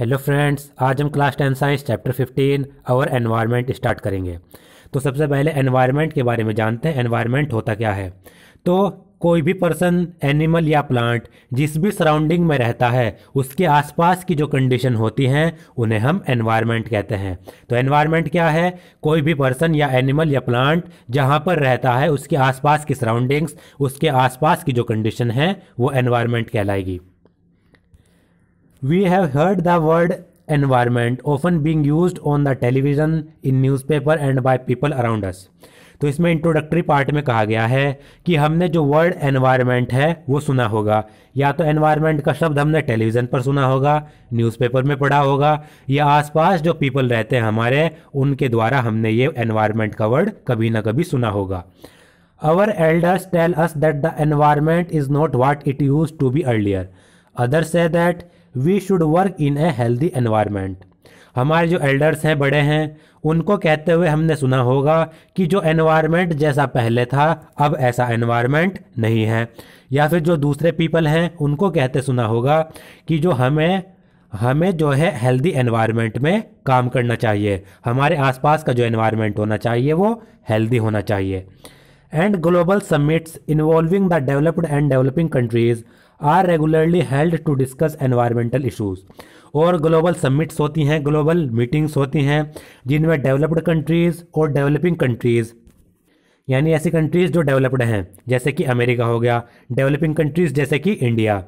Hello friends आज हम class ten science chapter 15 और एनवायरनमेंट स्टार्ट करेंगे तो सबसे पहले एनवायरनमेंट के बारे में जानते हैं एनवायरनमेंट होता क्या है तो कोई भी पर्सन एनिमल या प्लांट जिस भी सराउंडिंग में रहता है उसके आसपास की जो कंडीशन होती हैं उन्हें हम एनवायरनमेंट कहते हैं तो एनवायरनमेंट क्या है कोई भी पर्सन या एनिमल या प्लांट जहाँ पर रहता है उसके आसपास की सराउंडिंग्स उसके आसपास की जो कंडीशन है वो एनवायरनमेंट कहलाएगी we have heard the word environment often being use on the television in newspaper and by people around us तो इसमें इंट्रोडक्टरी पार्ट में कहा गया है कि हमने जो वर्ड एनवायरमेंट है वो सुना होगा या तो एनवायरमेंट का शब्द हमने टेलीविज़न पर सुना होगा न्यूज़पेपर में पढ़ा होगा या आसपास जो पीपल रहते हैं हमारे उनके द्वारा हमने ये एनवायरमेंट का वर्ड कभी ना कभी सुना होगा our elders tell us that the environment is not what it use to be earlier other say that we should work in a healthy environment हमारे जो एल्डर्स हैं बड़े हैं उनको कहते हुए हमने सुना होगा कि जो एनवायरमेंट जैसा पहले था अब ऐसा एनवायरमेंट नहीं है या फिर जो दूसरे पीपल हैं उनको कहते सुना होगा कि जो हमें हमें जो है हेल्दी एनवायरमेंट में काम करना चाहिए हमारे आसपास का जो एनवायरमेंट होना चाहिए वो हेल्दी होना चाहिए and global summits involving the developed and developing countries are regularly held to discuss environmental issues और ग्लोबल समिट्स होती हैं ग्लोबल मीटिंग्स होती हैं जिनमें डेवलप्ड कंट्रीज़ और डेवलपिंग कंट्रीज़ यानी ऐसी कंट्रीज़ जो डेवलप्ड हैं जैसे कि अमेरिका हो गया डेवलपिंग कंट्रीज़ जैसे कि इंडिया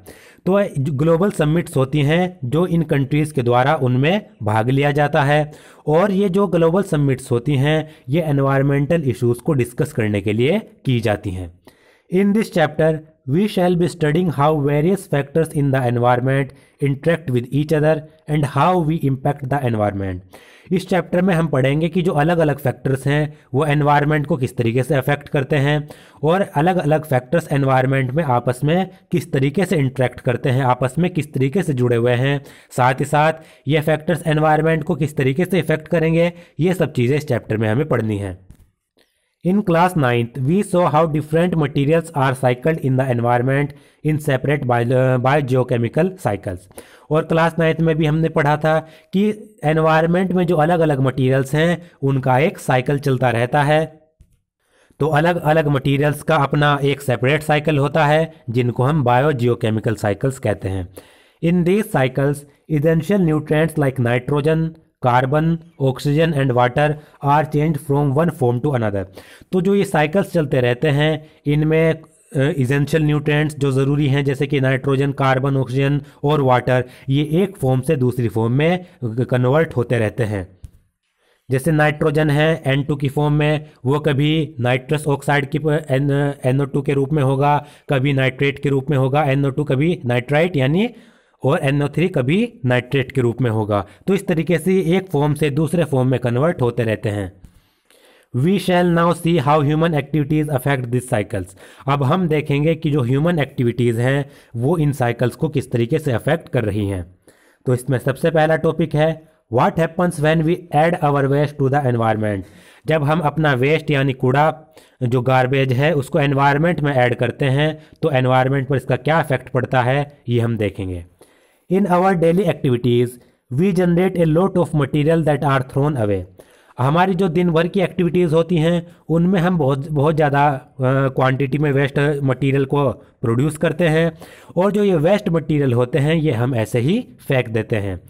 तो ग्लोबल समिट्स होती हैं जो इन कंट्रीज़ के द्वारा उनमें भाग लिया जाता है और ये जो ग्लोबल समिट्स होती हैं ये एनवायरमेंटल इश्यूज़ को डिस्कस करने के लिए की जाती हैं in this chapter we shall be studying how various factors in the environment interact with each other and how we impact the environment. इस चैप्टर में हम पढ़ेंगे कि जो अलग अलग फैक्टर्स हैं वो एनवायरनमेंट को किस तरीके से अफेक्ट करते हैं और अलग अलग फैक्टर्स एनवायरनमेंट में आपस में किस तरीके से इंट्रैक्ट करते हैं आपस में किस तरीके से जुड़े हुए हैं साथ ही साथ ये फैक्टर्स एनवायरनमेंट को किस तरीके से इफेक्ट करेंगे ये सब चीज़ें इस चैप्टर में हमें पढ़नी हैं in In class 9th, we saw how different materials are cycled in the environment in separate uh, biogeochemical cycles. और क्लास नाइन्थ में भी हमने पढ़ा था कि एनवायरमेंट में जो अलग अलग मटीरियल्स हैं उनका एक साइकिल चलता रहता है तो अलग अलग मटीरियल्स का अपना एक सेपरेट साइकिल होता है जिनको हम बायो बायोजियोकेमिकल साइकिल्स कहते हैं in these cycles essential nutrients like nitrogen carbon oxygen and water are change from one form to another तो जो ये साइकिल्स चलते रहते हैं इनमें इजेंशियल न्यूट्रेंट्स जो ज़रूरी हैं जैसे कि नाइट्रोजन कार्बन ऑक्सीजन और वाटर ये एक फॉर्म से दूसरी फॉर्म में कन्वर्ट होते रहते हैं जैसे नाइट्रोजन है एन टू की फॉर्म में वो कभी नाइट्रस ऑक्साइड की एन टू के रूप में होगा कभी नाइट्रेट के रूप में होगा एन टू कभी नाइट्राइट यानी और NO3 कभी नाइट्रेट के रूप में होगा तो इस तरीके से एक फॉर्म से दूसरे फॉर्म में कन्वर्ट होते रहते हैं we shall now see how human activities affect this cycles अब हम देखेंगे कि जो ह्यूमन एक्टिविटीज़ हैं वो इन साइकिल्स को किस तरीके से अफेक्ट कर रही हैं तो इसमें सबसे पहला टॉपिक है what happens when we add our waste to the environment जब हम अपना वेस्ट यानी कूड़ा जो गार्बेज है उसको एनवायरमेंट में ऐड करते हैं तो एनवायरमेंट पर इसका क्या इफेक्ट पड़ता है ये हम देखेंगे in our daily activities we generate a lot of material that are thrown away हमारी जो दिन भर की एक्टिविटीज़ होती हैं उनमें हम बहुत बहुत ज़्यादा क्वांटिटी में वेस्ट मटेरियल को प्रोड्यूस करते हैं और जो ये वेस्ट मटेरियल होते हैं ये हम ऐसे ही फेंक देते हैं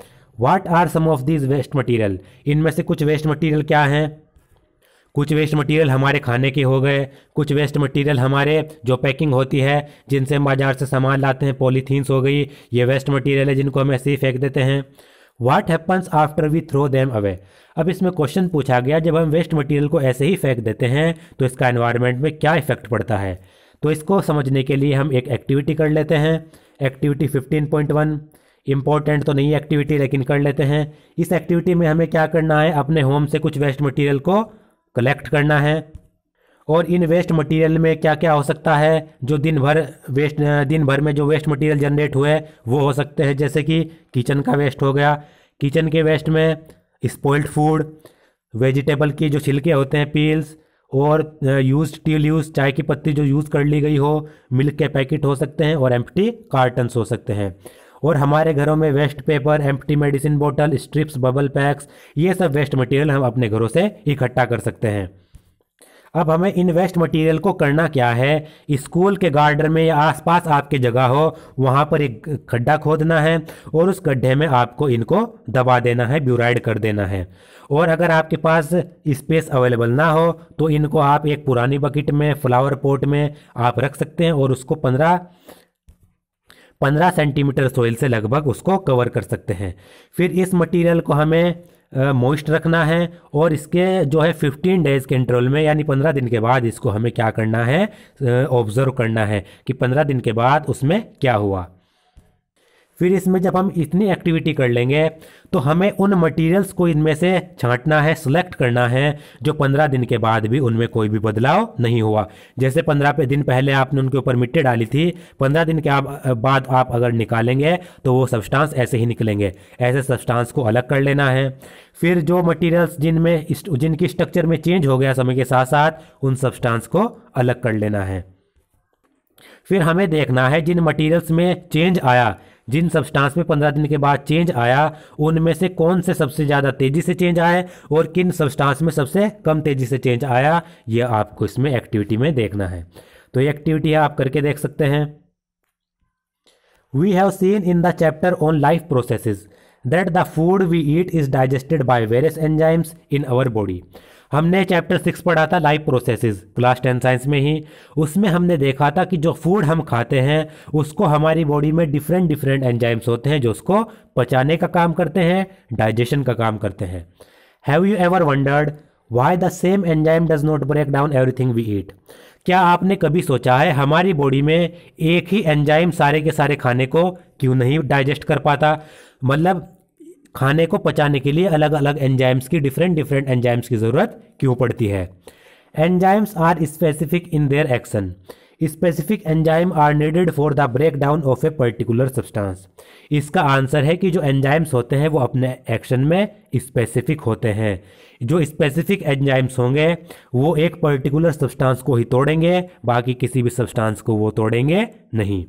what are some of these waste material इनमें से कुछ वेस्ट मटेरियल क्या हैं कुछ वेस्ट मटेरियल हमारे खाने के हो गए कुछ वेस्ट मटेरियल हमारे जो पैकिंग होती है जिनसे हम बाजार से सामान लाते हैं पॉलीथीन्स हो गई ये वेस्ट मटेरियल है जिनको हम ऐसे ही फेंक देते हैं what happens after we throw them away अब इसमें क्वेश्चन पूछा गया जब हम वेस्ट मटेरियल को ऐसे ही फेंक देते हैं तो इसका एन्वायरमेंट में क्या इफेक्ट पड़ता है तो इसको समझने के लिए हम एक एक्टिविटी कर लेते हैं एक्टिविटी 15.1 इम्पॉर्टेंट तो नहीं एक्टिविटी लेकिन कर लेते हैं इस एक्टिविटी में हमें क्या करना है अपने होम से कुछ वेस्ट मटेरियल को कलेक्ट करना है और इन वेस्ट मटेरियल में क्या क्या हो सकता है जो दिन भर वेस्ट दिन भर में जो वेस्ट मटेरियल जनरेट हुए वो हो सकते हैं जैसे कि किचन का वेस्ट हो गया किचन के वेस्ट में स्पॉइल्ड फूड वेजिटेबल की जो छिलके होते हैं पील्स और यूज टील यूज चाय की पत्ती जो यूज़ कर ली गई हो मिल्क के पैकेट हो सकते हैं और एम्प्टी कार्टन्स हो सकते हैं और हमारे घरों में वेस्ट पेपर एम्प्टी मेडिसिन बोतल स्ट्रिप्स बबल पैक्स ये सब वेस्ट मटेरियल हम अपने घरों से इकट्ठा कर सकते हैं अब हमें इन वेस्ट मटेरियल को करना क्या है स्कूल के गार्डन में या आसपास आपके जगह हो वहाँ पर एक खड्ढा खोदना है और उस गड्ढे में आपको इनको दबा देना है ब्यूराइड कर देना है और अगर आपके पास स्पेस अवेलेबल ना हो तो इनको आप एक पुरानी बकेट में फ्लावर पॉट में आप रख सकते हैं और उसको पंद्रह 15 सेंटीमीटर सोइल से लगभग उसको कवर कर सकते हैं फिर इस मटेरियल को हमें मोइस्ट रखना है और इसके जो है 15 डेज के इंटरवल में यानी 15 दिन के बाद इसको हमें क्या करना है ऑब्जर्व करना है कि 15 दिन के बाद उसमें क्या हुआ फिर इसमें जब हम इतनी एक्टिविटी कर लेंगे तो हमें उन मटेरियल्स को इनमें से छांटना है सिलेक्ट करना है जो पंद्रह दिन के बाद भी उनमें कोई भी बदलाव नहीं हुआ जैसे पंद्रह दिन पहले आपने उनके ऊपर मिट्टी डाली थी पंद्रह दिन के आप, बाद आप अगर निकालेंगे तो वो सब्सटांस ऐसे ही निकलेंगे ऐसे सब्सटांस को अलग कर लेना है फिर जो मटेरियल्स जिनमें जिनकी स्ट्रक्चर में चेंज हो गया समय के साथ साथ उन सब्सटांस को अलग कर लेना है फिर हमें देखना है जिन मटेरियल्स में चेंज आया जिन सब्सटेंस में पंद्रह दिन के बाद चेंज आया उनमें से कौन से सबसे ज़्यादा तेज़ी से चेंज आए और किन सब्सटेंस में सबसे कम तेज़ी से चेंज आया यह आपको इसमें एक्टिविटी में देखना है तो ये एक्टिविटी आप करके देख सकते हैं we have seen in the chapter on life processes that the food we eat is digested by various enzymes in our body हमने चैप्टर सिक्स पढ़ा था life processes class ten science में ही उसमें हमने देखा था कि जो फूड हम खाते हैं उसको हमारी बॉडी में डिफरेंट डिफरेंट एंजाइम्स होते हैं जो उसको पचाने का काम करते हैं डाइजेशन का काम करते हैं have you ever wondered why the same enzyme does not break down everything we eat क्या आपने कभी सोचा है हमारी बॉडी में एक ही एंजाइम सारे के सारे खाने को क्यों नहीं डाइजेस्ट कर पाता मतलब खाने को पचाने के लिए अलग अलग एंजाइम्स की डिफरेंट डिफरेंट एंजाइम्स की ज़रूरत क्यों पड़ती है enzymes are specific in their action specific enzyme are needed for the break down of a particular substance इसका आंसर है कि जो एंजाइम्स होते हैं वो अपने एक्शन में स्पेसिफिक होते हैं जो स्पेसिफिक एंजाइम्स होंगे वो एक पर्टिकुलर सब्सटेंस को ही तोड़ेंगे बाकी किसी भी सब्सटेंस को वो तोड़ेंगे नहीं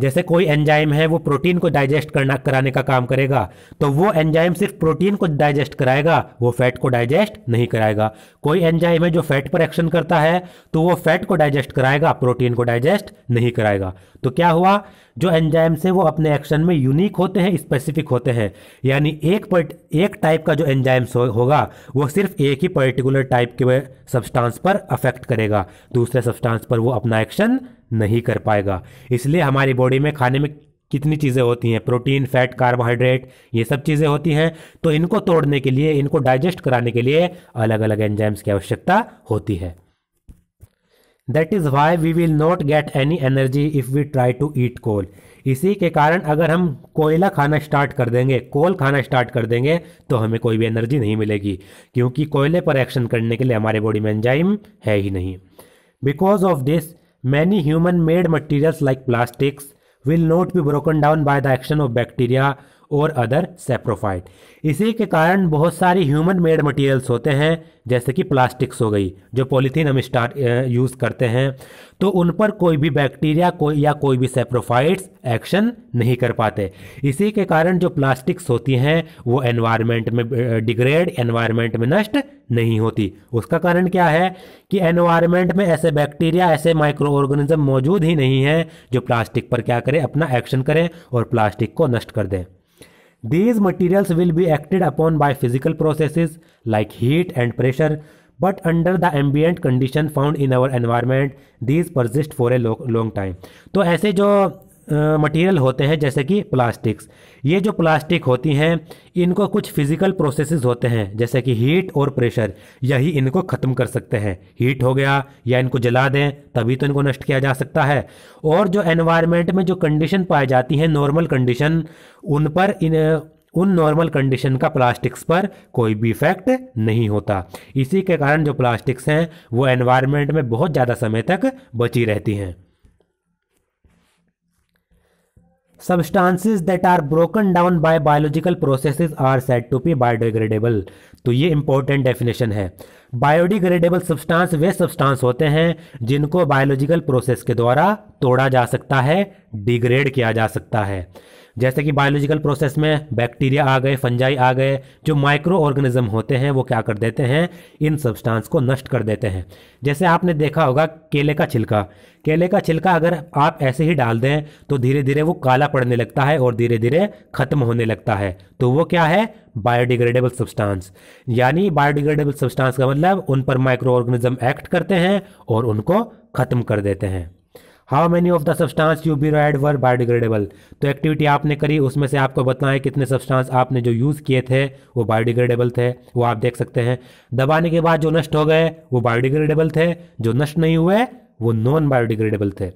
जैसे कोई एंजाइम है वो प्रोटीन को डाइजेस्ट करना कराने का काम करेगा तो वो एंजाइम सिर्फ प्रोटीन को डाइजेस्ट कराएगा वो फैट को डाइजेस्ट नहीं कराएगा कोई एंजाइम है जो फैट पर एक्शन करता है तो वो फैट को डाइजेस्ट कराएगा प्रोटीन को डाइजेस्ट नहीं कराएगा तो क्या हुआ जो एंजाइम्स हैं वो अपने एक्शन में यूनिक होते हैं स्पेसिफिक होते हैं यानी एक पर्ट एक टाइप का जो एंजाइम्स हो, होगा वो सिर्फ एक ही पर्टिकुलर टाइप के सब्सटेंस पर अफेक्ट करेगा दूसरे सब्सटेंस पर वो अपना एक्शन नहीं कर पाएगा इसलिए हमारी बॉडी में खाने में कितनी चीज़ें होती हैं प्रोटीन फैट कार्बोहाइड्रेट ये सब चीज़ें होती हैं तो इनको तोड़ने के लिए इनको डाइजेस्ट कराने के लिए अलग अलग एंजाइम्स की आवश्यकता होती है that is why we will not get any energy if we try to eat coal इसी के कारण अगर हम कोयला खाना स्टार्ट कर देंगे कोल खाना स्टार्ट कर देंगे तो हमें कोई भी एनर्जी नहीं मिलेगी क्योंकि कोयले पर एक्शन करने के लिए हमारे बॉडी में एंजाइम है ही नहीं because of this many human made materials like plastics will not be broken down by the action of bacteria और अदर सेप्रोफाइट इसी के कारण बहुत सारी ह्यूमन मेड मटेरियल्स होते हैं जैसे कि प्लास्टिक्स हो गई जो पॉलीथीन हम स्टार्ट यूज़ करते हैं तो उन पर कोई भी बैक्टीरिया कोई या कोई भी सेप्रोफाइट्स एक्शन नहीं कर पाते इसी के कारण जो प्लास्टिक्स होती हैं वो एनवायरमेंट में डिग्रेड एनवायरमेंट में नष्ट नहीं होती उसका कारण क्या है कि एनवायरमेंट में ऐसे बैक्टीरिया ऐसे माइक्रो ऑर्गेनिज्म मौजूद ही नहीं हैं जो प्लास्टिक पर क्या करें अपना एक्शन करें और प्लास्टिक को नष्ट कर दें These materials will be acted upon by physical processes like heat and pressure, but under the ambient condition found in our environment, these persist for a long, long time. तो ऐसे जो material होते हैं जैसे कि प्लास्टिक्स ये जो plastic होती हैं इनको कुछ फिजिकल प्रोसेसेस होते हैं जैसे कि हीट और प्रेशर यही इनको ख़त्म कर सकते हैं हीट हो गया या इनको जला दें तभी तो इनको नष्ट किया जा सकता है और जो एनवायरनमेंट में जो कंडीशन पाई जाती हैं नॉर्मल कंडीशन उन पर इन उन नॉर्मल कंडीशन का प्लास्टिक्स पर कोई भी इफेक्ट नहीं होता इसी के कारण जो प्लास्टिक्स हैं वो एनवायरनमेंट में बहुत ज़्यादा समय तक बची रहती हैं substances that are broken down by biological process are set to be biodegradable तो ये इंपॉर्टेंट डेफिनेशन है बायोडिग्रेडेबल सब्सटेंस वे सब्सटेंस होते हैं जिनको बायोलॉजिकल प्रोसेस के द्वारा तोड़ा जा सकता है डिग्रेड किया जा सकता है जैसे कि बायोलॉजिकल प्रोसेस में बैक्टीरिया आ गए फंजाई आ गए जो माइक्रो ऑर्गेनिज्म होते हैं वो क्या कर देते हैं इन सब्सटेंस को नष्ट कर देते हैं जैसे आपने देखा होगा केले का छिलका केले का छिलका अगर आप ऐसे ही डाल दें तो धीरे धीरे वो काला पड़ने लगता है और धीरे धीरे ख़त्म होने लगता है तो वो क्या है बायोडिग्रेडेबल सब्सटेंस यानी बायोडिग्रेडेबल सब्सटेंस का मतलब उन पर माइक्रो ऑर्गेनिज्म एक्ट करते हैं और उनको ख़त्म कर देते हैं how many of the substance you buried were biodegradable तो एक्टिविटी आपने करी उसमें से आपको बताना है कितने सब्सटांस आपने जो यूज़ किए थे वो बायोडिग्रेडेबल थे वो आप देख सकते हैं दबाने के बाद जो नष्ट हो गए वो बायोडिग्रेडेबल थे जो नष्ट नहीं हुए वो नॉन बायोडिग्रेडेबल थे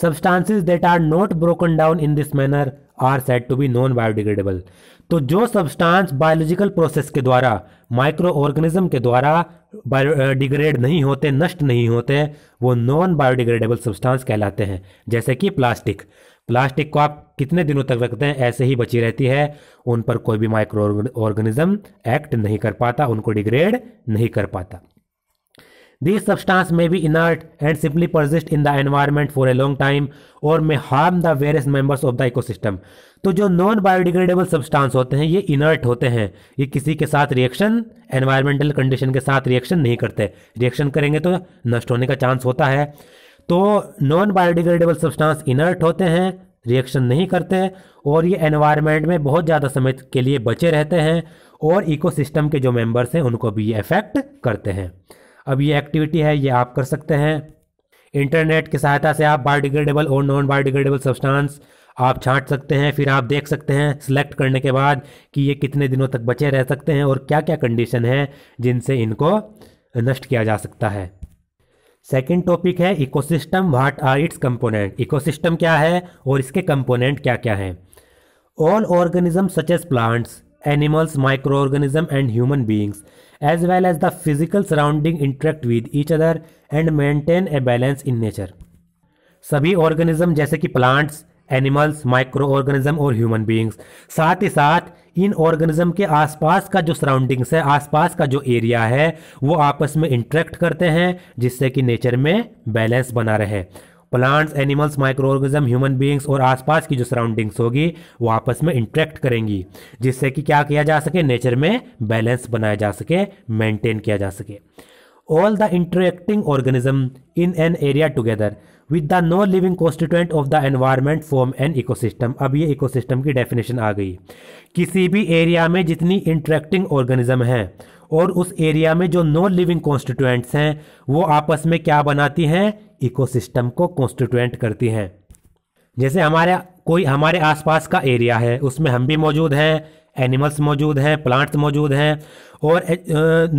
substances that are not broken down in this manner are set to be non biodegradable तो जो सब्सटेंस बायोलॉजिकल प्रोसेस के द्वारा माइक्रो ऑर्गेनिज्म के द्वारा डिग्रेड नहीं होते नष्ट नहीं होते वो नॉन बायोडिग्रेडेबल सब्सटेंस कहलाते हैं जैसे कि प्लास्टिक प्लास्टिक को आप कितने दिनों तक रखते हैं ऐसे ही बची रहती है उन पर कोई भी माइक्रो ऑर्गेनिज्म एक्ट नहीं कर पाता उनको डिग्रेड नहीं कर पाता this substance may be inert and simply persist in the environment for a long time और may harm the various members of the ecosystem तो जो नॉन बायोडिग्रेडेबल सब्सटेंस होते हैं ये इनर्ट होते हैं ये किसी के साथ रिएक्शन एनवायरमेंटल कंडीशन के साथ रिएक्शन नहीं करते रिएक्शन करेंगे तो नष्ट होने का चांस होता है तो नॉन बायोडिग्रेडेबल सब्सटेंस इनर्ट होते हैं रिएक्शन नहीं करते और ये एनवायरमेंट में बहुत ज़्यादा समय के लिए बचे रहते हैं और इकोसिस्टम के जो मेंबर्स हैं उनको भी ये इफेक्ट करते हैं अब ये एक्टिविटी है ये आप कर सकते हैं इंटरनेट की सहायता से आप बायोडिग्रेडेबल और नॉन बायोडिग्रेडेबल सब्सटेंस आप छांट सकते हैं फिर आप देख सकते हैं सिलेक्ट करने के बाद कि ये कितने दिनों तक बचे रह सकते हैं और क्या क्या कंडीशन है जिनसे इनको नष्ट किया जा सकता है सेकेंड टॉपिक है ecosystem what are its component ecosystem क्या है और इसके कंपोनेंट क्या क्या हैं all organism such as plants animals micro organism and human beings as well as the physical surrounding interact with each other and maintain a balance in nature सभी organism जैसे कि प्लांट्स एनिमल्स माइक्रो ऑर्गेनिज्म और human beings साथ ही साथ इन organism के आसपास का जो सराउंडिंग्स है आसपास का जो एरिया है वो आपस में इंटरेक्ट करते हैं जिससे कि नेचर में बैलेंस बना रहे plants animals micro organism human beings और आसपास की जो सराउंडिंग्स होगी वो आपस में इंट्रैक्ट करेंगी जिससे कि क्या किया जा सके नेचर में बैलेंस बनाया जा सके मेंटेन किया जा सके all the interacting organism in an area together with the no living constituent of the environment form an ecosystem अब ये इकोसिस्टम की डेफिनेशन आ गई किसी भी एरिया में जितनी इंट्रैक्टिंग ऑर्गेनिज्म हैं और उस एरिया में जो नो लिविंग कॉन्स्टिट्यूएंट्स हैं वो आपस में क्या बनाती हैं इकोसिस्टम को कॉन्स्टिट्यूएंट करती हैं जैसे हमारे कोई हमारे आसपास का एरिया है उसमें हम भी मौजूद हैं एनिमल्स मौजूद हैं प्लांट्स मौजूद हैं और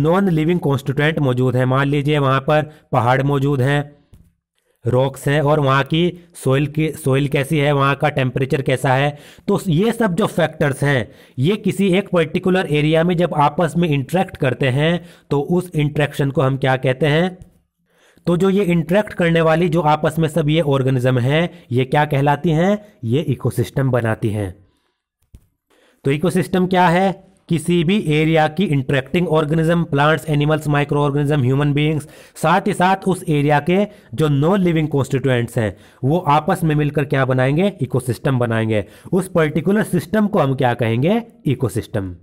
नॉन लिविंग कॉन्स्टिट्यूएंट मौजूद हैं मान लीजिए वहाँ पर पहाड़ मौजूद हैं रॉक्स हैं और वहाँ की सोइल की सोइल कैसी है वहाँ का टेम्परेचर कैसा है तो ये सब जो फैक्टर्स हैं ये किसी एक पर्टिकुलर एरिया में जब आपस में इंट्रैक्ट करते हैं तो उस इंट्रैक्शन को हम क्या कहते हैं तो जो ये इंटरेक्ट करने वाली जो आपस में सब ये ऑर्गेनिज्म हैं ये क्या कहलाती हैं ये इकोसिस्टम बनाती हैं तो इकोसिस्टम क्या है किसी भी एरिया की interacting organism plants animals micro organism human beings साथ ही साथ उस एरिया के जो नॉन लिविंग कॉन्स्टिट्यूएंट्स हैं वो आपस में मिलकर क्या बनाएंगे इकोसिस्टम बनाएंगे उस पर्टिकुलर सिस्टम को हम क्या कहेंगे ecosystem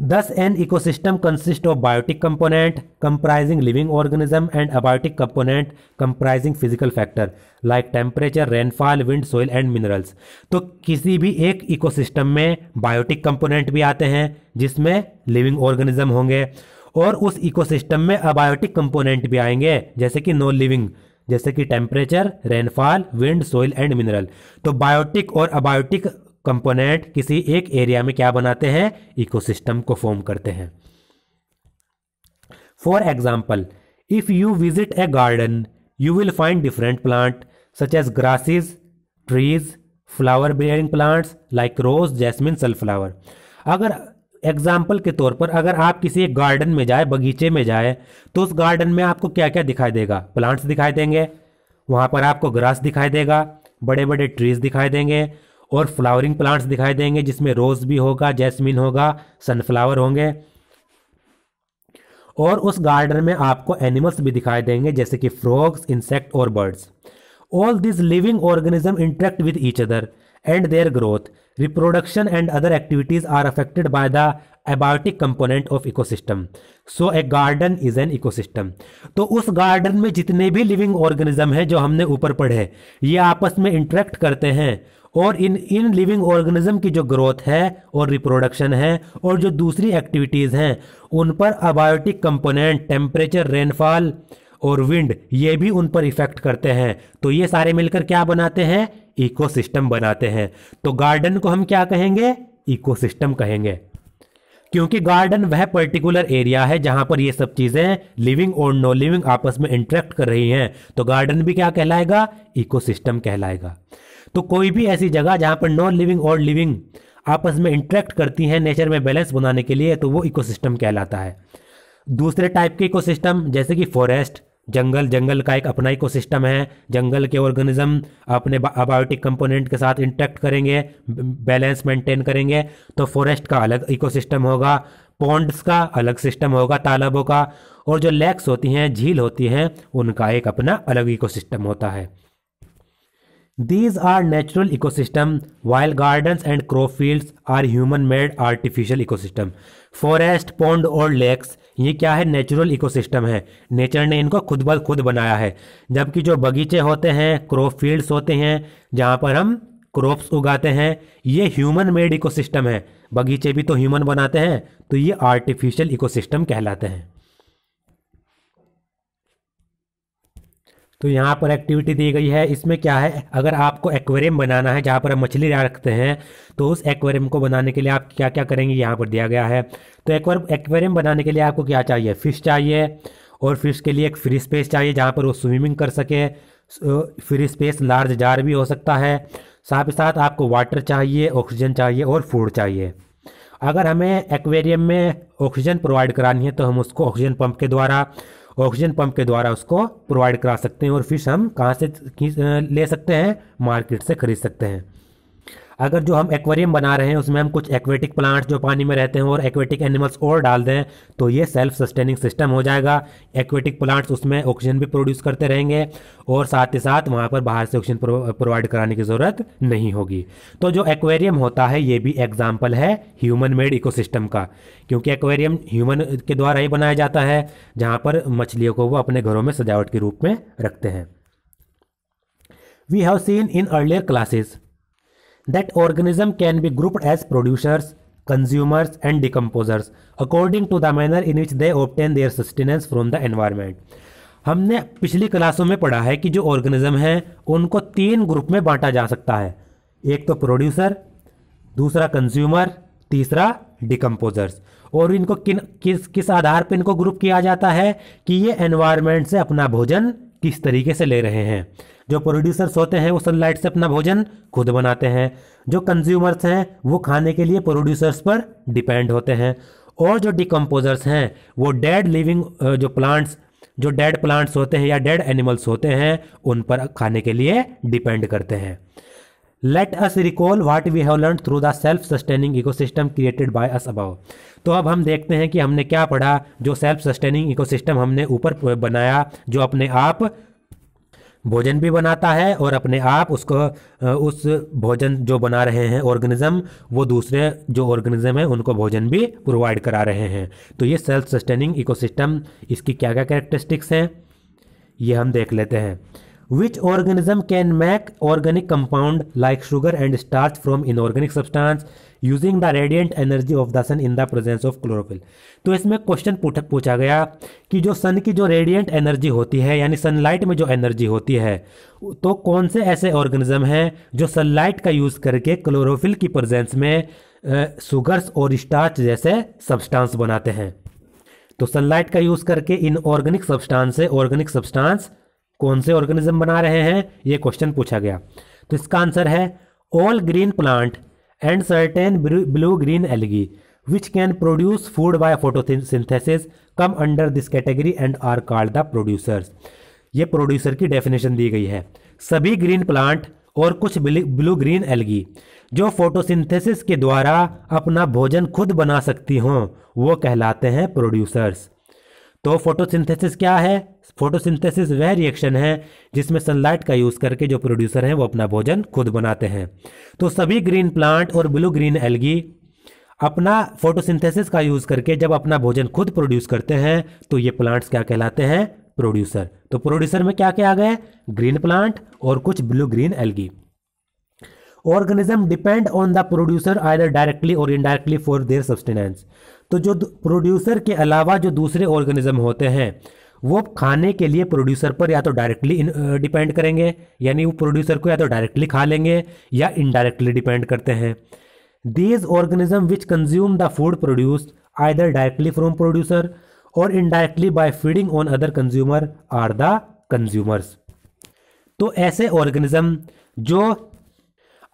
Thus, an ecosystem consists of biotic component comprising living organism and abiotic component comprising physical factor like temperature, rainfall, wind, soil and minerals. तो किसी भी एक ecosystem में biotic component भी आते हैं जिसमें living organism होंगे और उस ecosystem में abiotic component भी आएंगे जैसे कि no living जैसे कि temperature rainfall wind soil and mineral तो बायोटिक और अबायोटिक कंपोनेंट किसी एक एरिया में क्या बनाते हैं इकोसिस्टम को फॉर्म करते हैं for example if you visit a garden you will find different plant such as grasses trees flower bearing plants like rose jasmine sunflower अगर एग्जाम्पल के तौर पर अगर आप किसी एक गार्डन में जाए बगीचे में जाए तो उस गार्डन में आपको क्या क्या दिखाई देगा प्लांट्स दिखाई देंगे वहाँ पर आपको ग्रास दिखाई देगा बड़े बड़े ट्रीज दिखाई देंगे और फ्लावरिंग प्लांट्स दिखाई देंगे जिसमें रोज़ भी होगा जैस्मिन होगा सनफ्लावर होंगे और उस गार्डन में आपको एनिमल्स भी दिखाई देंगे जैसे कि फ्रॉग्स इंसेक्ट और birds all this living organism interact with each other and their growth reproduction and other activities are affected by the abiotic component of ecosystem so a garden is an ecosystem तो उस garden में जितने भी living organism हैं जो हमने ऊपर पढ़े ये आपस में इंटरेक्ट करते हैं और इन इन लिविंग ऑर्गेनिज्म की जो ग्रोथ है और रिप्रोडक्शन है और जो दूसरी एक्टिविटीज़ हैं उन पर अबायोटिक कंपोनेंट टेम्परेचर रेनफॉल और विंड ये भी उन पर इफेक्ट करते हैं तो ये सारे मिलकर क्या बनाते हैं इकोसिस्टम बनाते हैं तो गार्डन को हम क्या कहेंगे इकोसिस्टम कहेंगे क्योंकि गार्डन वह पर्टिकुलर एरिया है जहां पर ये सब चीजें लिविंग और नो लिविंग आपस में इंटरेक्ट कर रही हैं तो गार्डन भी क्या कहलाएगा इकोसिस्टम कहलाएगा तो कोई भी ऐसी जगह जहाँ पर नॉन लिविंग और लिविंग आपस में इंट्रैक्ट करती हैं नेचर में बैलेंस बनाने के लिए तो वो इकोसिस्टम कहलाता है दूसरे टाइप के इकोसिस्टम जैसे कि फॉरेस्ट जंगल जंगल का एक अपना इकोसिस्टम है जंगल के ऑर्गेनिज्म अपने अबायोटिक कंपोनेंट के साथ इंट्रैक्ट करेंगे बैलेंस मेंटेन करेंगे तो फॉरेस्ट का अलग इकोसिस्टम होगा पॉन्ड्स का अलग सिस्टम होगा तालाबों का और जो लेक्स होती हैं झील होती हैं उनका एक अपना अलग इकोसिस्टम होता है These are natural ecosystem while gardens and crop fields are human made artificial ecosystem. Forest pond और लेक्स ये क्या है नेचुरल इकोसिस्टम है नेचर ने इनको खुद ब खुद बनाया है जबकि जो बगीचे होते हैं क्रॉप फील्ड्स होते हैं जहाँ पर हम क्रॉप्स उगाते हैं ये ह्यूमन मेड इकोसिस्टम है बगीचे भी तो ह्यूमन बनाते हैं तो ये आर्टिफिशियल इकोसिस्टम कहलाते हैं तो यहाँ पर एक्टिविटी दी गई है इसमें क्या है अगर आपको एक्वेरियम बनाना है जहाँ पर हम मछली रखते हैं तो उस एक्वेरियम को बनाने के लिए आप क्या क्या करेंगे यहाँ पर दिया गया है तो एक्वेरियम बनाने के लिए आपको क्या चाहिए फ़िश चाहिए और फिश के लिए एक फ्री स्पेस चाहिए जहाँ पर वो स्विमिंग कर सके फ्री स्पेस लार्ज जार भी हो सकता है साथ ही साथ आपको वाटर चाहिए ऑक्सीजन चाहिए और फूड चाहिए अगर हमें एक्वेरियम में ऑक्सीजन प्रोवाइड करानी है तो हम उसको ऑक्सीजन पंप के द्वारा ऑक्सीजन पंप के द्वारा उसको प्रोवाइड करा सकते हैं और फिश हम कहाँ से ले सकते हैं मार्केट से खरीद सकते हैं अगर जो हम एक्वेरियम बना रहे हैं उसमें हम कुछ एक्वेटिक प्लांट्स जो पानी में रहते हैं और एक्वेटिक एनिमल्स और डाल दें तो ये सेल्फ सस्टेनिंग सिस्टम हो जाएगा एक्वेटिक प्लांट्स उसमें ऑक्सीजन भी प्रोड्यूस करते रहेंगे और साथ ही साथ वहाँ पर बाहर से ऑक्सीजन प्रोवाइड कराने की ज़रूरत नहीं होगी तो जो एक्वेरियम होता है ये भी एग्जाम्पल है ह्यूमन मेड इको का क्योंकि एक्वेरियम ह्यूमन के द्वारा ही बनाया जाता है जहाँ पर मछलियों को वो अपने घरों में सजावट के रूप में रखते हैं we have seen in earlier classes that organism can be grouped as producers consumers and decomposers according to the manner in which they obtain their sustenance from the environment हमने पिछली क्लासों में पढ़ा है कि जो ऑर्गेनिज्म हैं उनको तीन ग्रुप में बांटा जा सकता है एक तो प्रोड्यूसर दूसरा कंज्यूमर तीसरा डिकम्पोजर्स और इनको किन किस किस आधार पर इनको ग्रुप किया जाता है कि ये एनवायरमेंट से अपना भोजन किस तरीके से ले रहे हैं जो प्रोड्यूसर्स होते हैं वो सनलाइट से अपना भोजन खुद बनाते हैं जो कंज्यूमर्स हैं वो खाने के लिए प्रोड्यूसर्स पर डिपेंड होते हैं और जो डिकम्पोजर्स हैं वो डेड लिविंग जो प्लांट्स जो डेड प्लांट्स होते हैं या डेड एनिमल्स होते हैं उन पर खाने के लिए डिपेंड करते हैं let us recall what we have learn through the self sustaining ecosystem created by us above तो अब हम देखते हैं कि हमने क्या पढ़ा जो सेल्फ सस्टेनिंग इकोसिस्टम हमने ऊपर बनाया जो अपने आप भोजन भी बनाता है और अपने आप उसको उस भोजन जो बना रहे हैं ऑर्गेनिज्म वो दूसरे जो ऑर्गेनिज्म है उनको भोजन भी प्रोवाइड करा रहे हैं तो ये सेल्फ सस्टेनिंग इकोसिस्टम इसकी क्या क्या कैरेक्टरिस्टिक्स हैं ये हम देख लेते हैं which can can organic compound like sugar and starch from from inorganic substance using the radiant energy of the sun in the presence of chlorophyll तो इसमें क्वेश्चन पूछा गया कि जो सन की जो रेडियंट एनर्जी होती है यानी सनलाइट में जो एनर्जी होती है तो कौन से ऐसे ऑर्गेनिज्म हैं जो सनलाइट का यूज़ करके क्लोरोफिल की प्रेजेंस में सुगर्स और स्टार्च जैसे सब्सटेंस बनाते हैं तो सनलाइट का यूज़ करके इन ऑर्गेनिक सब्सटेंस से ऑर्गेनिक सब्सटेंस कौन से ऑर्गेनिज्म बना रहे हैं ये क्वेश्चन पूछा गया तो इसका आंसर है all green plant and certain blue green algae which can produce food by synthesis come under this category and are called the producers ये प्रोड्यूसर की डेफिनेशन दी गई है सभी ग्रीन प्लांट और कुछ ब्लू ग्रीन एलगी जो फोटोसिंथेसिस के द्वारा अपना भोजन खुद बना सकती हों वो कहलाते हैं प्रोड्यूसर्स तो फोटोसिंथेसिस क्या है फोटोसिंथेसिस वह रिएक्शन है जिसमें सनलाइट का यूज़ करके जो प्रोड्यूसर हैं वो अपना भोजन खुद बनाते हैं तो सभी ग्रीन प्लांट और ब्लू ग्रीन एल्गी अपना फोटोसिंथेसिस का यूज़ करके जब अपना भोजन खुद प्रोड्यूस करते हैं तो ये प्लांट्स क्या कहलाते हैं प्रोड्यूसर तो प्रोड्यूसर में क्या क्या आ गए ग्रीन प्लांट और कुछ blue green algae organism depend on the producer either directly or indirectly for their sustenance तो जो प्रोड्यूसर के अलावा जो दूसरे ऑर्गेनिज्म होते हैं वो खाने के लिए प्रोड्यूसर पर या तो डायरेक्टली डिपेंड करेंगे यानी वो प्रोड्यूसर को या तो डायरेक्टली खा लेंगे या इनडायरेक्टली डिपेंड करते हैं these organism which consume the food produce either directly from producer or indirectly by feeding on other consumer are the consumers तो ऐसे ऑर्गेनिज्म जो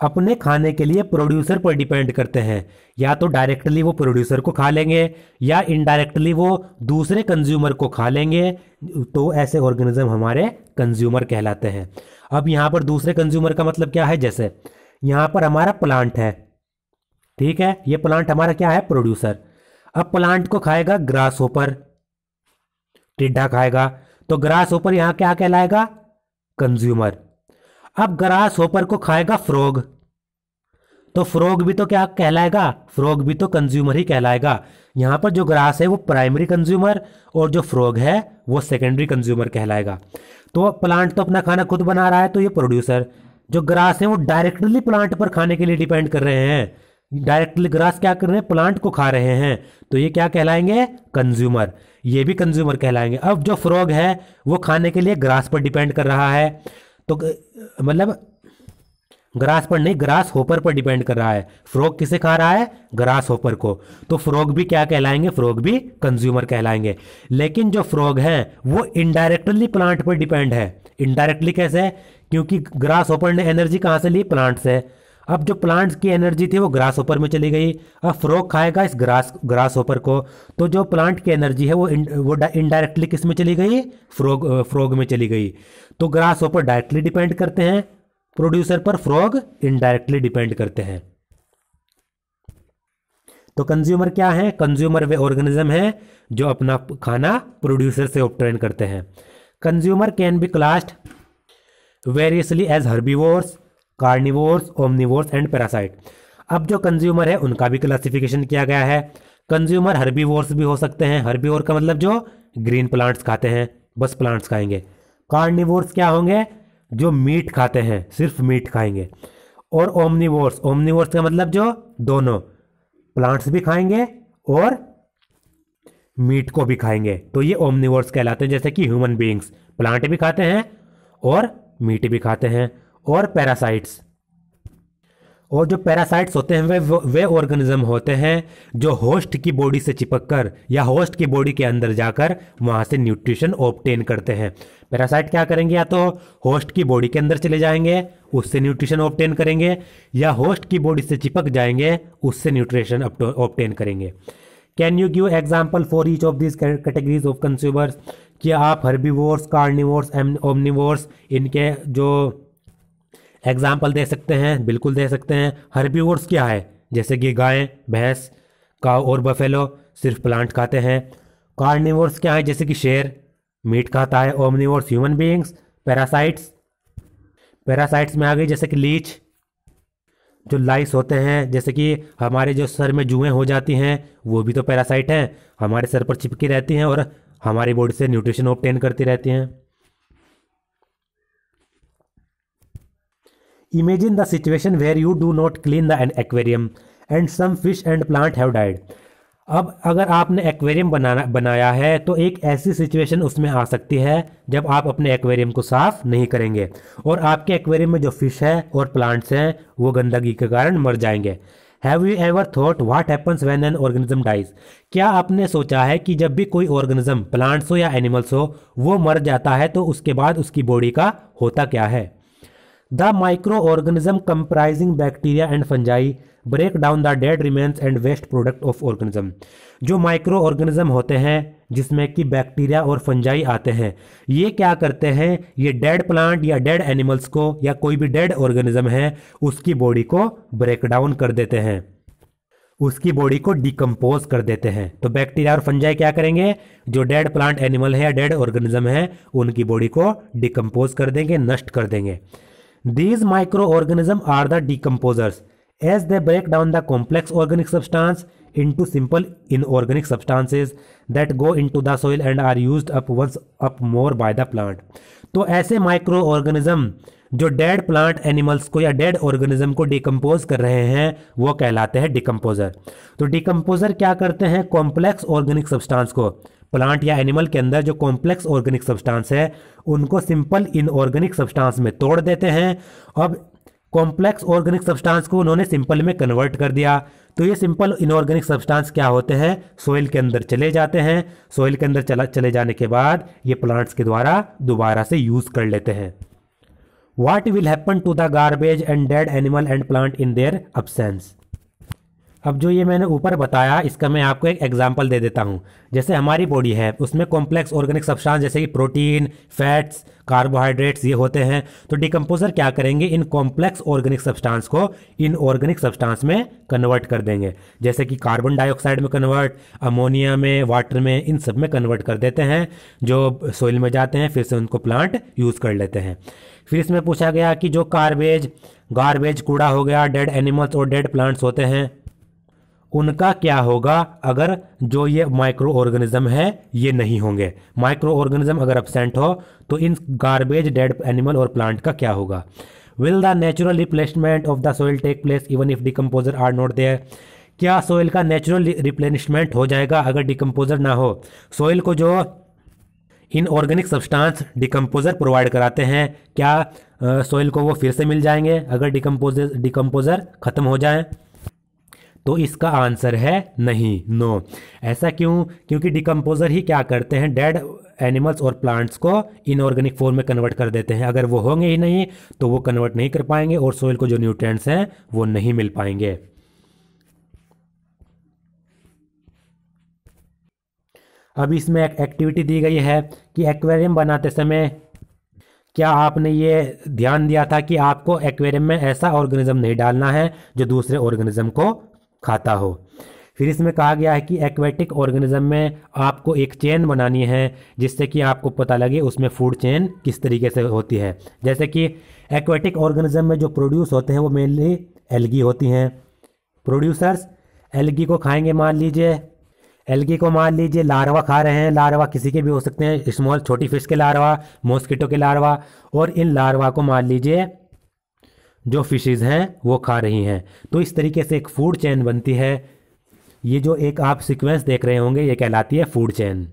अपने खाने के लिए प्रोड्यूसर पर डिपेंड करते हैं या तो डायरेक्टली वो प्रोड्यूसर को खा लेंगे या इनडायरेक्टली वो दूसरे कंज्यूमर को खा लेंगे तो ऐसे ऑर्गेनिज्म हमारे कंज्यूमर कहलाते हैं अब यहाँ पर दूसरे कंज्यूमर का मतलब क्या है जैसे यहाँ पर हमारा प्लांट है ठीक है ये प्लांट हमारा क्या है प्रोड्यूसर अब प्लांट को खाएगा ग्रास होपर टिड्ढा खाएगा तो ग्रास होपर यहाँ क्या कहलाएगा कंज्यूमर अब ग्रास होपर को खाएगा फ्रॉग तो फ्रॉग भी तो क्या कहलाएगा फ्रॉग भी तो कंज्यूमर ही कहलाएगा यहां पर जो ग्रास है वो प्राइमरी कंज्यूमर और जो फ्रॉग है वो सेकेंडरी कंज्यूमर कहलाएगा तो प्लांट तो अपना खाना खुद बना रहा है तो ये प्रोड्यूसर जो ग्रास है वो डायरेक्टली प्लांट पर खाने के लिए डिपेंड कर रहे हैं डायरेक्टली ग्रास क्या कर रहे हैं प्लांट को खा रहे हैं तो ये क्या कहलाएंगे कंज्यूमर ये भी कंज्यूमर कहलाएंगे अब जो फ्रॉग है वो खाने के लिए ग्रास पर डिपेंड कर रहा है तो मतलब ग्रास पर नहीं ग्रास होपर पर डिपेंड कर रहा है फ्रॉग किसे खा रहा है ग्रास होपर को तो फ्रॉग भी क्या कहलाएंगे फ्रॉग भी कंज्यूमर कहलाएंगे लेकिन जो फ्रॉग हैं वो इनडायरेक्टली प्लांट पर डिपेंड है इनडायरेक्टली कैसे है क्योंकि ग्रास होपर ने एनर्जी कहाँ से ली प्लांट से अब जो प्लांट्स की एनर्जी थी वो ग्रास ओपर में चली गई अब फ्रॉग खाएगा इस ग्रास ग्रास होपर को तो जो प्लांट की एनर्जी है वो इन, वो इनडायरेक्टली किस में चली गई फ्रॉग फ्रॉग में चली गई तो ग्रास ओपर डायरेक्टली डिपेंड करते हैं प्रोड्यूसर पर फ्रॉग इनडायरेक्टली डिपेंड करते हैं तो कंज्यूमर क्या है कंज्यूमर वे ऑर्गेनिज्म है जो अपना खाना प्रोड्यूसर से ऑप्टेन करते हैं consumer can be classed variously as herbivores carnivores omnivores and parasite अब जो कंज्यूमर है उनका भी क्लासिफिकेशन किया गया है कंज्यूमर हर्बीवोर्स भी हो सकते हैं हर्बीवोर का मतलब जो ग्रीन प्लांट्स खाते हैं बस प्लांट्स खाएंगे कार्निवोर्स क्या होंगे जो मीट खाते हैं सिर्फ मीट खाएंगे और ओमनीवोर्स ओमनीवोर्स का मतलब जो दोनों प्लांट्स भी खाएंगे और मीट को भी खाएंगे तो ये ओमनीवर्स कहलाते हैं जैसे कि ह्यूमन बींग्स प्लांट भी खाते हैं और मीट भी खाते हैं और पैरासाइट्स और जो पैरासाइट्स होते हैं वे वे ऑर्गेनिज्म होते हैं जो होस्ट की बॉडी से चिपक कर या होस्ट की बॉडी के अंदर जाकर वहाँ से न्यूट्रिशन ऑप्टेन करते हैं पैरासाइट क्या करेंगे या तो होस्ट की बॉडी के अंदर चले जाएंगे उससे न्यूट्रिशन ऑप्टेन करेंगे या होस्ट की बॉडी से चिपक जाएंगे उससे न्यूट्रिशन ऑप्टेन करेंगे can you give example for each of this categories of consumers कि आप हर्बीवोर्स कार्निवोर्स ओमनिवोर्स इनके जो एग्जाम्पल दे सकते हैं बिल्कुल दे सकते हैं हर्बीवर्स क्या है जैसे कि गाय भैंस काव और बफेलो सिर्फ प्लांट खाते हैं कार्निवर्स क्या है जैसे कि शेर मीट खाता है omnivores human beings parasites parasites में आ गई जैसे कि लीच जो लाइस होते हैं जैसे कि हमारे जो सर में जुएँ हो जाती हैं वो भी तो पैरासाइट हैं हमारे सर पर चिपकी रहती हैं और हमारी बॉडी से न्यूट्रिशन ऑप्टेन करती रहती हैं Imagine the situation where you do not clean the aquarium and some fish and plant have died. अब अगर आपने एक्वेरियम बनाना बनाया है तो एक ऐसी सिचुएशन उसमें आ सकती है जब आप अपने एक्वेरियम को साफ नहीं करेंगे और आपके एक्वेरियम में जो फिश है और प्लांट्स हैं वो गंदगी के कारण मर जाएंगे have you ever thought what happens when an organism dies क्या आपने सोचा है कि जब भी कोई ऑर्गेनिज्म प्लांट्स हो या एनिमल्स हो वो मर जाता है तो उसके बाद उसकी बॉडी का होता क्या है micro organism comprising bacteria and fungi break down the dead remains and waste product of organism जो माइक्रो ऑर्गेनिज्म होते हैं जिसमें कि बैक्टीरिया और फंजाई आते हैं ये क्या करते हैं ये डेड प्लांट या डेड एनिमल्स को या कोई भी डेड ऑर्गेनिज्म है उसकी बॉडी को ब्रेक डाउन कर देते हैं उसकी बॉडी को डिकम्पोज कर देते हैं तो बैक्टीरिया और फंजाई क्या करेंगे जो डेड प्लांट एनिमल है या डेड ऑर्गेनिज्म है उनकी बॉडी को डिकम्पोज कर देंगे नष्ट कर देंगे these micro organism are the decomposers as they break down the complex organic substance into simple inorganic substances that go into the soil and are used up once up more by the plant तो ऐसे micro organism जो dead plant animals को या dead organism को decompose कर रहे हैं वो कहलाते हैं डिकम्पोजर तो डिकम्पोजर क्या करते हैं कॉम्प्लेक्स ऑर्गेनिक सब्सटांस को प्लांट या एनिमल के अंदर जो कॉम्प्लेक्स ऑर्गेनिक सब्सटेंस है उनको सिंपल इनऑर्गेनिक सब्सटेंस में तोड़ देते हैं अब कॉम्प्लेक्स ऑर्गेनिक सब्सटेंस को उन्होंने सिंपल में कन्वर्ट कर दिया तो ये सिंपल इनऑर्गेनिक सब्सटेंस क्या होते हैं सोइल के अंदर चले जाते हैं सोइल के अंदर चला चले जाने के बाद ये प्लांट्स के द्वारा दोबारा से यूज़ कर लेते हैं what will happen to the garbage and dead animal and plant in their absence अब जो ये मैंने ऊपर बताया इसका मैं आपको एक एग्जाम्पल दे देता हूँ जैसे हमारी बॉडी है उसमें कॉम्प्लेक्स ऑर्गेनिक सब्सटेंस जैसे कि प्रोटीन फैट्स कार्बोहाइड्रेट्स ये होते हैं तो डिकम्पोजर क्या करेंगे इन कॉम्प्लेक्स ऑर्गेनिक सब्सटेंस को इन ऑर्गेनिक सब्सटेंस में कन्वर्ट कर देंगे जैसे कि कार्बन डाइऑक्साइड में कन्वर्ट अमोनिया में वाटर में इन सब में कन्वर्ट कर देते हैं जो सोइल में जाते हैं फिर से उनको प्लांट यूज़ कर लेते हैं फिर इसमें पूछा गया कि जो कार्बेज गार्बेज कूड़ा हो गया डेड एनिमल्स और डेड प्लांट्स होते हैं उनका क्या होगा अगर जो ये माइक्रो ऑर्गेनिज्म है ये नहीं होंगे माइक्रो ऑर्गेनिज्म अगर अपसेंट हो तो इन गार्बेज डेड एनिमल और प्लांट का क्या होगा will the natural replacement of the soil take place even if decomposer are not there क्या सॉइल का नेचुरल रिप्लेनिशमेंट हो जाएगा अगर डिकम्पोजर ना हो सॉइल को जो inorganic substance decomposer provide कराते हैं क्या सॉइल को वो फिर से मिल जाएंगे अगर डिकम्पोजर डिकम्पोजर ख़त्म हो जाए तो इसका आंसर है नहीं नो ऐसा क्यों क्योंकि डिकम्पोजर ही क्या करते हैं डेड एनिमल्स और प्लांट्स को इनऑर्गेनिक फॉर्म में कन्वर्ट कर देते हैं अगर वो होंगे ही नहीं तो वो कन्वर्ट नहीं कर पाएंगे और सोइल को जो न्यूट्रेंट्स हैं वो नहीं मिल पाएंगे अब इसमें एक एक्टिविटी दी गई है कि एक्वेरियम बनाते समय क्या आपने ये ध्यान दिया था कि आपको एक्वेरियम में ऐसा ऑर्गेनिज्म नहीं डालना है जो दूसरे ऑर्गेनिज्म को खाता हो फिर इसमें कहा गया है कि एक्वेटिक ऑर्गेनिज्म में आपको एक चेन बनानी है जिससे कि आपको पता लगे उसमें फूड चेन किस तरीके से होती है जैसे कि एक्वेटिक ऑर्गेनिज्म में जो प्रोड्यूस होते हैं वो मेनली एलगी होती हैं प्रोड्यूसर्स एलगी को खाएंगे मान लीजिए एलगी को मान लीजिए लार्वा खा रहे हैं लार्वा किसी के भी हो सकते हैं स्मॉल छोटी फिश के लार्वा मॉस्किटो के लार्वा और इन लार्वा को मान लीजिए जो फिशेज हैं वो खा रही हैं तो इस तरीके से एक फूड चैन बनती है ये जो एक आप सीक्वेंस देख रहे होंगे ये कहलाती है फूड चैन